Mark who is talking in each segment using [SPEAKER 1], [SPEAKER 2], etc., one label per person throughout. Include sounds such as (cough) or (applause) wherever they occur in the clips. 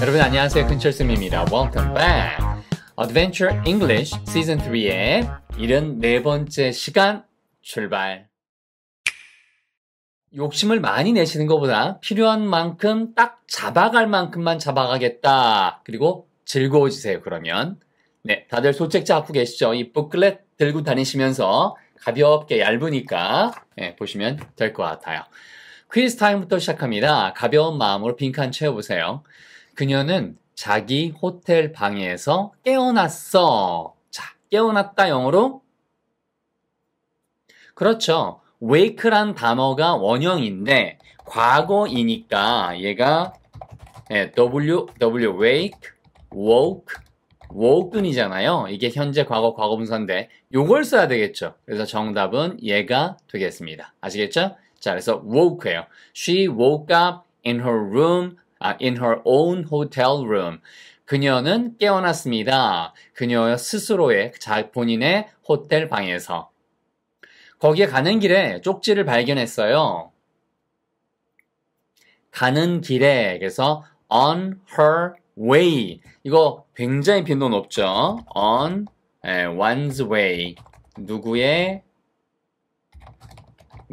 [SPEAKER 1] 여러분 안녕하세요. 근철쌤입니다 Welcome back. Adventure English Season 3의 74번째 시간 출발. 욕심을 많이 내시는 것보다 필요한 만큼 딱 잡아갈 만큼만 잡아가겠다. 그리고 즐거워지세요. 그러면 네, 다들 소책 잡고 계시죠? 이 부클렛 들고 다니시면서 가볍게 얇으니까 네, 보시면 될 것 같아요. 퀴즈 타임부터 시작합니다. 가벼운 마음으로 빈칸 채워보세요. 그녀는 자기 호텔 방에서 깨어났어. 자, 깨어났다 영어로 그렇죠. wake란 단어가 원형인데 과거이니까 얘가 네, w w wake woke woken이잖아요. 이게 현재 과거 과거분사인데 요걸 써야 되겠죠. 그래서 정답은 얘가 되겠습니다. 아시겠죠? 자, 그래서 woke예요. She woke up in her room 아, in her own hotel room. 그녀는 깨어났습니다. 그녀 스스로의 자, 본인의 호텔 방에서. 거기에 가는 길에 쪽지를 발견했어요. 가는 길에 그래서 on her way 이거 굉장히 빈도 높죠. on 예, one's way 누구의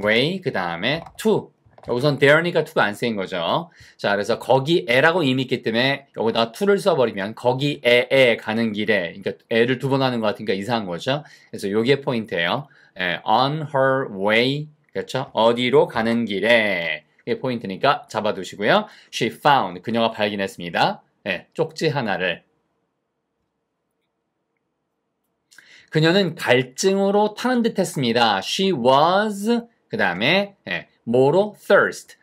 [SPEAKER 1] way 그 다음에 to 우선 there니까 to도 안 쓰인 거죠. 자, 그래서 거기에라고 이미 있기 때문에 여기다 to를 써버리면 거기에에 가는 길에, 그러니까 에를 두 번 하는 것 같으니까 이상한 거죠. 그래서 요게 포인트예요. 예, on her way, 그렇죠? 어디로 가는 길에 이게 포인트니까 잡아두시고요. She found, 그녀가 발견했습니다. 예, 쪽지 하나를. 그녀는 갈증으로 타는 듯 했습니다. She was, 그 다음에 예, 뭐로? thirst.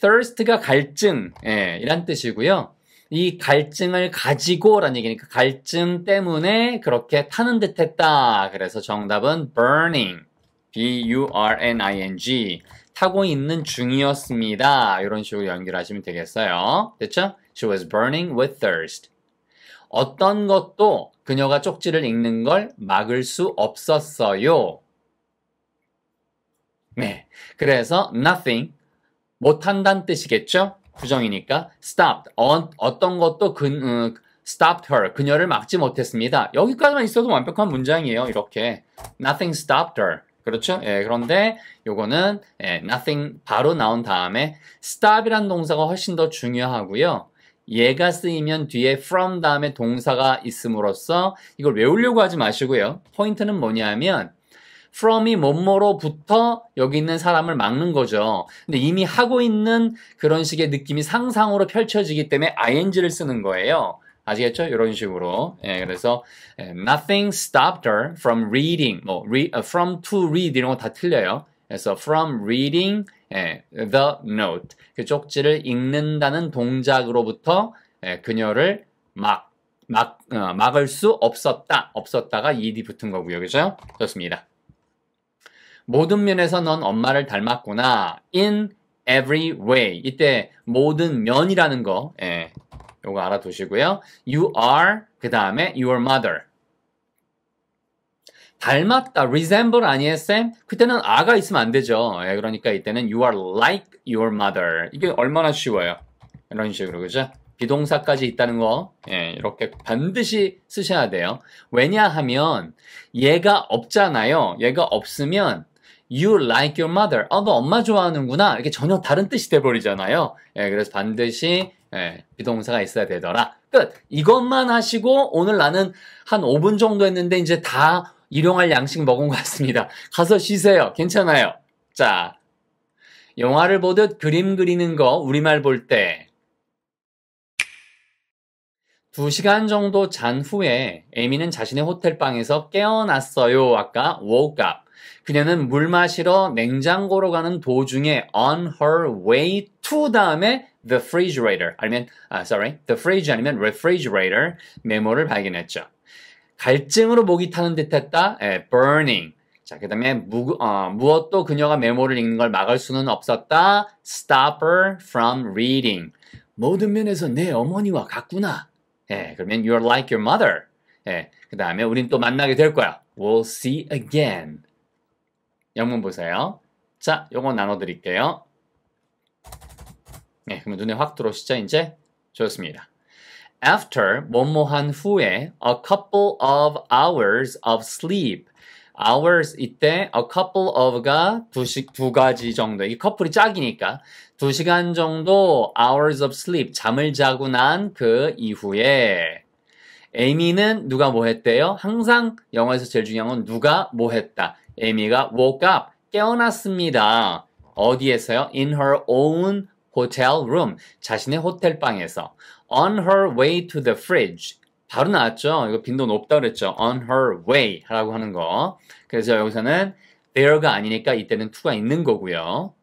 [SPEAKER 1] thirst가 갈증, 예, 이란 뜻이고요. 이 갈증을 가지고라는 얘기니까 그 갈증 때문에 그렇게 타는 듯 했다. 그래서 정답은 burning. B-U-R-N-I-N-G. 타고 있는 중이었습니다. 이런 식으로 연결하시면 되겠어요. 됐죠? She was burning with thirst. 어떤 것도 그녀가 쪽지를 읽는 걸 막을 수 없었어요. 네. 그래서 nothing 못한다는 뜻이겠죠? 부정이니까 stopped 어, 떤 것도 근, 음, stopped her 그녀를 막지 못했습니다. 여기까지만 있어도 완벽한 문장이에요. 이렇게 nothing stopped her 그렇죠? 예, 그런데 요거는 예, nothing 바로 나온 다음에 stop이란 동사가 훨씬 더 중요하고요. 얘가 쓰이면 뒤에 from 다음에 동사가 있음으로써 이걸 외우려고 하지 마시고요. 포인트는 뭐냐면 from이 뭐뭐로부터 여기 있는 사람을 막는 거죠. 근데 이미 하고 있는 그런 식의 느낌이 상상으로 펼쳐지기 때문에 ing를 쓰는 거예요. 아시겠죠? 이런 식으로. 예, 그래서 예, nothing stopped her from reading, 뭐 re, 어, from to read 이런 거 다 틀려요. 그래서 from reading 예, the note 그 쪽지를 읽는다는 동작으로부터 예, 그녀를 막, 막 어, 막을 수 없었다 없었다가 ed 붙은 거고요, 그죠? 좋습니다. 모든 면에서 넌 엄마를 닮았구나. In every way. 이때 모든 면이라는 거, 예, 요거 알아두시고요. You are 그 다음에 your mother. 닮았다, resemble 아니에요, 쌤? 그때는 아가 있으면 안 되죠. 예, 그러니까 이때는 you are like your mother. 이게 얼마나 쉬워요. 이런 식으로, 그죠? 비동사까지 있다는 거, 예, 이렇게 반드시 쓰셔야 돼요. 왜냐하면 얘가 없잖아요. 얘가 없으면 you like your mother. 어, 너 엄마 좋아하는구나. 이렇게 전혀 다른 뜻이 돼버리잖아요. 예, 그래서 반드시 예, 비동사가 있어야 되더라. 끝. 이것만 하시고 오늘 나는 한 5분 정도 했는데 이제 다 일용할 양식 먹은 것 같습니다. 가서 쉬세요. 괜찮아요. 자, 영화를 보듯 그림 그리는 거 우리말 볼 때. 두 시간 정도 잔 후에 에미는 자신의 호텔 방에서 깨어났어요. 아까 woke up. 그녀는 물 마시러 냉장고로 가는 도중에 on her way to 다음에 the refrigerator 아니면 아 sorry the fridge 아니면 refrigerator 메모를 발견했죠. 갈증으로 목이 타는 듯했다. 에, burning. 자, 그 다음에 어, 무엇도 그녀가 메모를 읽는 걸 막을 수는 없었다. Stop her from reading. 모든 면에서 내 어머니와 같구나. 예, 그러면 you're like your mother. 예, 그 다음에 우린 또 만나게 될 거야. We'll see again. 영문 보세요. 자, 요거 나눠 드릴게요. 네, 그러 눈에 확 들어오시죠, 이제? 좋습니다. After, 뭐뭐한 후에, a couple of hours of sleep. hours 이때 a couple of가 두식 두 가지 정도 이 커플이 짝이니까 두 시간 정도 hours of sleep 잠을 자고 난 그 이후에 에이미는 누가 뭐 했대요? 항상 영화에서 제일 중요한 건 누가 뭐 했다. 에미가 woke up, 깨어났습니다. 어디에서요? In her own hotel room, 자신의 호텔 방에서. On her way to the fridge, 바로 나왔죠? 이거 빈도 높다 그랬죠? On her way 라고 하는 거. 그래서 여기서는 there가 아니니까 이때는 to가 있는 거고요.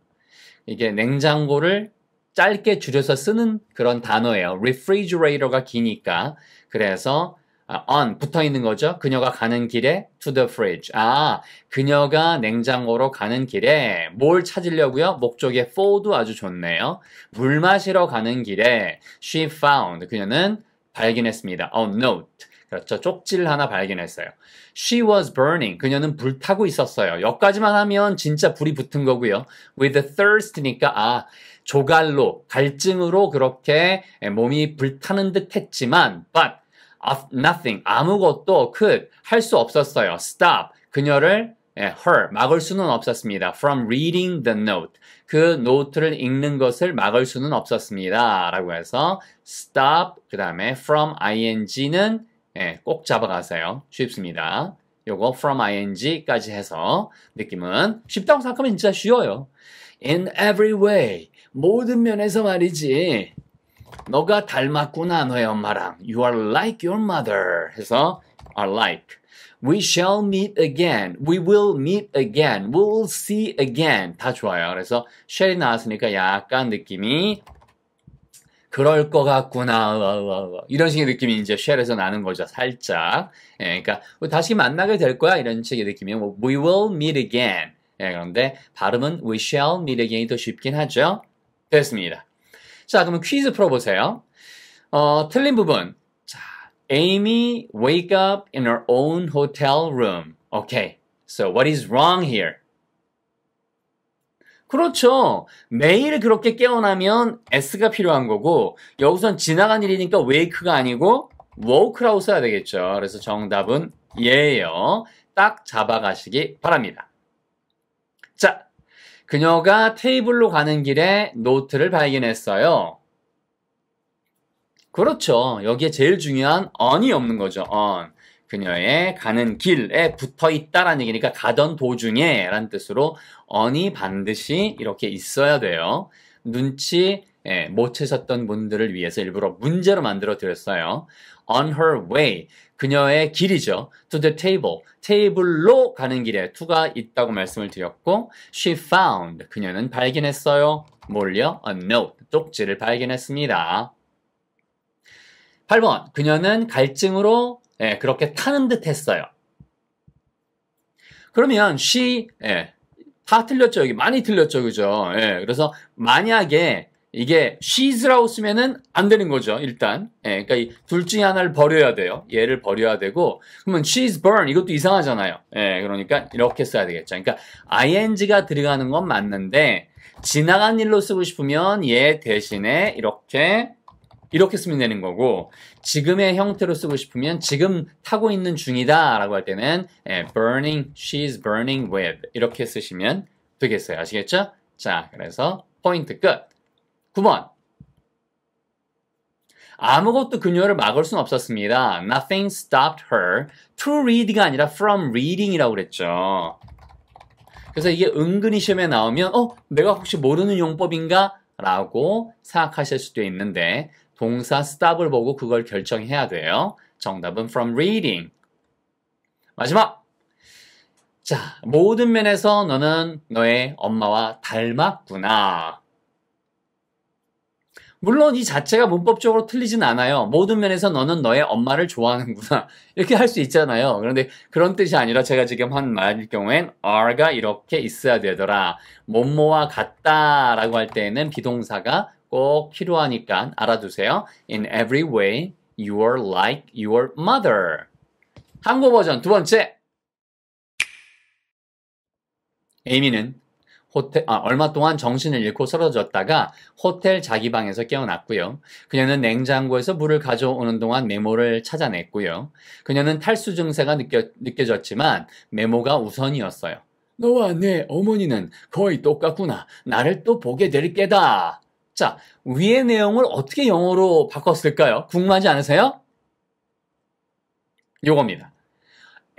[SPEAKER 1] 이게 냉장고를 짧게 줄여서 쓰는 그런 단어예요. refrigerator가 기니까. 그래서 아, on 붙어 있는 거죠. 그녀가 가는 길에 to the fridge. 아, 그녀가 냉장고로 가는 길에 뭘 찾으려고요? 목적의 for도 아주 좋네요. 물 마시러 가는 길에 she found. 그녀는 발견했습니다. a 어, note. 그렇죠. 쪽지를 하나 발견했어요. She was burning. 그녀는 불타고 있었어요. 여기까지만 하면 진짜 불이 붙은 거고요. With the thirst니까 아 조갈로 갈증으로 그렇게 몸이 불타는 듯했지만 but nothing 아무것도 could 할 수 없었어요. stop 그녀를 예, her 막을 수는 없었습니다. from reading the note 그 노트를 읽는 것을 막을 수는 없었습니다라고 해서 stop 그다음에 from ing는 예, 꼭 잡아가세요. 쉽습니다. 요거 from ing까지 해서 느낌은 쉽다고 생각하면 진짜 쉬워요. in every way 모든 면에서 말이지 너가 닮았구나 너의 엄마랑 You are like your mother 해서 are like We shall meet again. We will meet again. We'll see again. 다 좋아요. 그래서 shall이 나왔으니까 약간 느낌이 그럴 것 같구나. 이런 식의 느낌이 이제 shell에서 나는 거죠. 살짝. 예, 그러니까 다시 만나게 될 거야. 이런 식의 느낌이 We will meet again. 예, 그런데 발음은 we shall meet again이 더 쉽긴 하죠. 됐습니다. 자, 그러면 퀴즈 풀어보세요. 어, 틀린 부분. 자, Amy wake up in her own hotel room. Okay. So what is wrong here? 그렇죠. 매일 그렇게 깨어나면 s가 필요한 거고 여기선 지나간 일이니까 wake가 아니고 woke라고 써야 되겠죠. 그래서 정답은 예예요. 딱 잡아가시기 바랍니다. 자, 그녀가 테이블로 가는 길에 노트를 발견했어요. 그렇죠. 여기에 제일 중요한 on이 없는 거죠. on. 그녀의 가는 길에 붙어 있다라는 얘기니까 가던 도중에 라는 뜻으로 on이 반드시 이렇게 있어야 돼요. 눈치 예, 못 채셨던 분들을 위해서 일부러 문제로 만들어 드렸어요. on her way. 그녀의 길이죠. to the table. 테이블로 가는 길에 to가 있다고 말씀을 드렸고 she found. 그녀는 발견했어요. 몰려, a note. 쪽지를 발견했습니다. 8번. 그녀는 갈증으로 예, 그렇게 타는 듯 했어요. 그러면 she 예, 다 틀렸죠. 여기 많이 틀렸죠. 그죠? 예, 그래서 만약에 이게 she's라고 쓰면은 안 되는 거죠, 일단. 예, 그러니까 이 둘 중에 하나를 버려야 돼요. 얘를 버려야 되고, 그러면 she's b u r n 이것도 이상하잖아요. 예, 그러니까 이렇게 써야 되겠죠. 그러니까 ing가 들어가는 건 맞는데 지나간 일로 쓰고 싶으면 얘 대신에 이렇게 이렇게 쓰면 되는 거고 지금의 형태로 쓰고 싶으면 지금 타고 있는 중이다 라고 할 때는 예, burning, she's burning with 이렇게 쓰시면 되겠어요. 아시겠죠? 자, 그래서 포인트 끝. 9번. 아무것도 그녀를 막을 순 없었습니다. Nothing stopped her. To read가 아니라 from reading이라고 그랬죠. 그래서 이게 은근히 시험에 나오면 어 내가 혹시 모르는 용법인가? 라고 생각하실 수도 있는데 동사 stop을 보고 그걸 결정해야 돼요. 정답은 from reading. 마지막! 자, 모든 면에서 너는 너의 엄마와 닮았구나. 물론 이 자체가 문법적으로 틀리진 않아요. 모든 면에서 너는 너의 엄마를 좋아하는구나. (laughs) 이렇게 할 수 있잖아요. 그런데 그런 뜻이 아니라 제가 지금 한 말일 경우엔 are가 이렇게 있어야 되더라. 뭐뭐와 같다 라고 할 때에는 비동사가 꼭 필요하니까 알아두세요. In every way, you are like your mother. 한국 버전 두 번째. 에이미는 호텔, 아, 얼마 동안 정신을 잃고 쓰러졌다가 호텔 자기 방에서 깨어났고요. 그녀는 냉장고에서 물을 가져오는 동안 메모를 찾아냈고요. 그녀는 탈수 증세가 느껴, 느껴졌지만 메모가 우선이었어요. 너와 내 어머니는 거의 똑같구나. 나를 또 보게 될 게다. 자, 위의 내용을 어떻게 영어로 바꿨을까요? 궁금하지 않으세요? 요겁니다.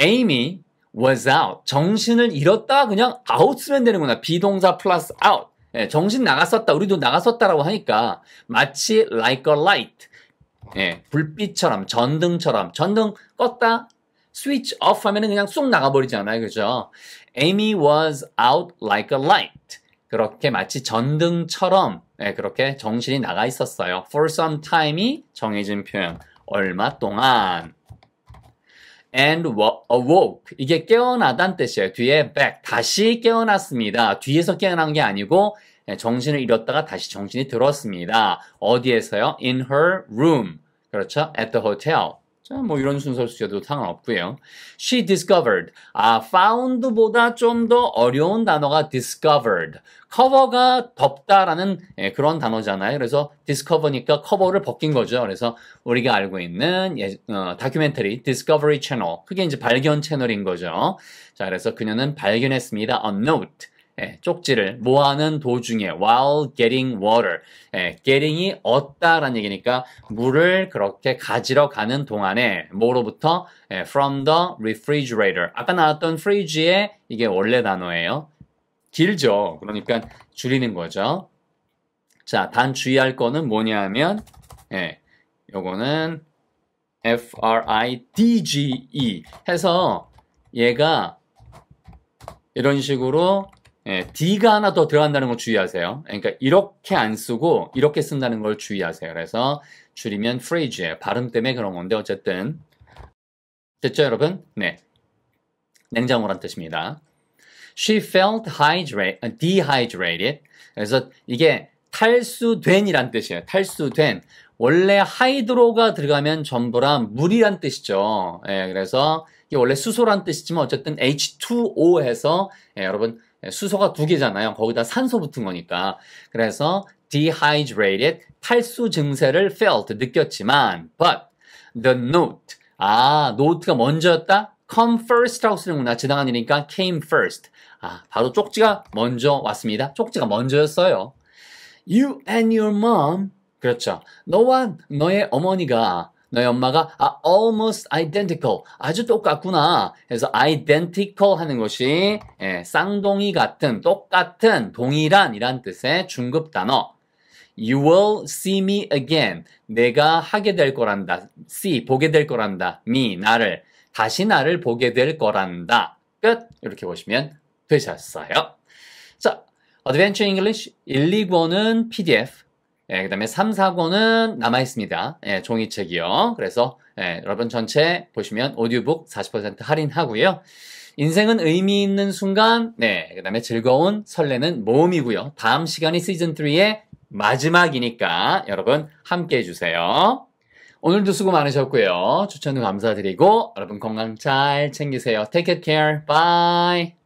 [SPEAKER 1] 에이미, was out. 정신을 잃었다 그냥 out 쓰면 되는구나. 비동사 플러스 out. 예, 정신 나갔었다. 우리도 나갔었다라고 하니까 마치 like a light. 예, 불빛처럼 전등처럼 전등 껐다 switch off 하면은 그냥 쑥 나가버리잖아요. 그죠? Amy was out like a light. 그렇게 마치 전등처럼 예, 그렇게 정신이 나가 있었어요. For some time이 정해진 표현. 얼마 동안 and awoke. 이게 깨어나단 뜻이에요. 뒤에 back. 다시 깨어났습니다. 뒤에서 깨어난 게 아니고 예, 정신을 잃었다가 다시 정신이 들었습니다. 어디에서요? In her room. 그렇죠? At the hotel. 자, 뭐 이런 순서를 쓰셔도 상관없고요. She discovered. 아, found보다 좀 더 어려운 단어가 discovered. 커버가 덮다라는 예, 그런 단어잖아요. 그래서 discover니까 커버를 벗긴 거죠. 그래서 우리가 알고 있는 예, 어, 다큐멘터리 discovery channel. 그게 이제 발견 채널인 거죠. 자, 그래서 그녀는 발견했습니다. a note. 예, 쪽지를 모아는 도중에 while getting water, 예, getting이 얻다라는 얘기니까 물을 그렇게 가지러 가는 동안에 뭐로부터 예, from the refrigerator. 아까 나왔던 fridge의 이게 원래 단어예요. 길죠. 그러니까 줄이는 거죠. 자, 단 주의할 거는 뭐냐면 예, 요거는 F-R-I-D-G-E 해서 얘가 이런 식으로 예, D가 하나 더 들어간다는 걸 주의하세요. 그러니까 이렇게 안 쓰고 이렇게 쓴다는 걸 주의하세요. 그래서 줄이면 phrase예요. 발음 때문에 그런 건데 어쨌든 됐죠 여러분? 네. 냉장고란 뜻입니다. She felt h y d dehydrated. 그래서 이게 탈수된이란 뜻이에요. 탈수된. 원래 하이드로가 들어가면 전부란 물이란 뜻이죠. 예, 그래서 이게 원래 수소란 뜻이지만 어쨌든 H2O 해서 예, 여러분 예, 수소가 두 개잖아요. 거기다 산소 붙은 거니까. 그래서 dehydrated 탈수 증세를 felt 느꼈지만 but the note 아 노트가 먼저였다 come first라고 쓰는구나 지나간 일이니까 came first 아 바로 쪽지가 먼저 왔습니다 쪽지가 먼저였어요 you and your mom 그렇죠 너와 너의 어머니가 너희 엄마가 아, almost identical. 아주 똑같구나. 그래서 identical 하는 것이 예, 쌍둥이 같은, 똑같은, 동일한이란 뜻의 중급 단어. You will see me again. 내가 하게 될 거란다. see, 보게 될 거란다. me, 나를. 다시 나를 보게 될 거란다. 끝. 이렇게 보시면 되셨어요. 자, Adventure English 1, 2권은 PDF, 예, 그 다음에 3, 4권은 남아있습니다. 예, 종이책이요. 그래서 예, 여러분 전체 보시면 오디오북 40% 할인하고요. 인생은 의미 있는 순간, 네, 그 다음에 즐거운 설레는 모험이고요. 다음 시간이 시즌3의 마지막이니까 여러분 함께 해주세요. 오늘도 수고 많으셨고요. 추천도 감사드리고 여러분 건강 잘 챙기세요. Take care. Bye.